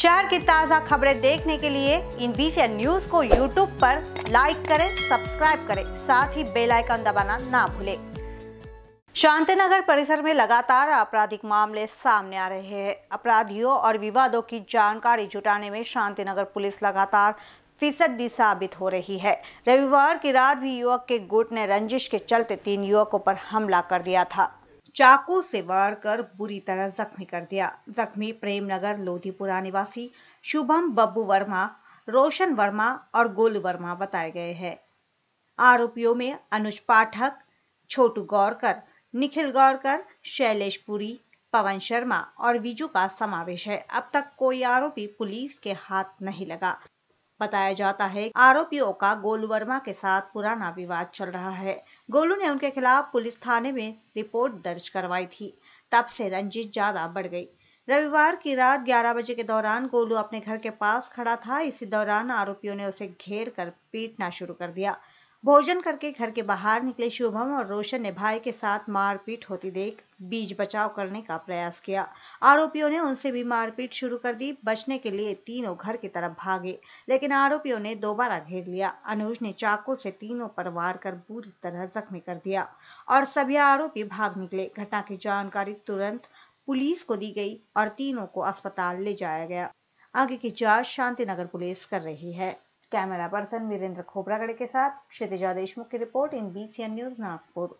शहर की ताज़ा खबरें देखने के लिए इन बीसी न्यूज को यूट्यूब पर लाइक करें सब्सक्राइब करें साथ ही बेल आइकन दबाना ना भूलें शांति नगर परिसर में लगातार आपराधिक मामले सामने आ रहे हैं अपराधियों और विवादों की जानकारी जुटाने में शांति नगर पुलिस लगातार फीसदी साबित हो रही है रविवार की रात भी युवक के गुट ने रंजिश के चलते तीन युवकों पर हमला कर दिया था चाकू से वार कर बुरी तरह जख्मी कर दिया जख्मी प्रेमनगर लोधीपुरा निवासी शुभम बब्बू वर्मा रोशन वर्मा और गोलू वर्मा बताए गए हैं आरोपियों में अनुज पाठक छोटू गौरकर निखिल गौरकर शैलेश पुरी पवन शर्मा और विजू का समावेश है अब तक कोई आरोपी पुलिस के हाथ नहीं लगा बताया जाता है आरोपियों का गोलू वर्मा के साथ पुराना विवाद चल रहा है गोलू ने उनके खिलाफ पुलिस थाने में रिपोर्ट दर्ज करवाई थी तब से रंजिश ज्यादा बढ़ गई रविवार की रात 11 बजे के दौरान गोलू अपने घर के पास खड़ा था इसी दौरान आरोपियों ने उसे घेर कर पीटना शुरू कर दिया भोजन करके घर के बाहर निकले शुभम और रोशन ने भाई के साथ मारपीट होती देख बीज बचाव करने का प्रयास किया आरोपियों ने उनसे भी मारपीट शुरू कर दी बचने के लिए तीनों घर की तरफ भागे लेकिन आरोपियों ने दोबारा घेर लिया अनुज ने चाकू से तीनों पर वार कर बुरी तरह जख्मी कर दिया और सभी आरोपी भाग निकले घटना की जानकारी तुरंत पुलिस को दी गई और तीनों को अस्पताल ले जाया गया आगे की जांच शांति नगर पुलिस कर रही है कैमरा पर्सन वीरेंद्र खोबरागढ़ के साथ क्षितिजा देशमुख की रिपोर्ट इन एन न्यूज नागपुर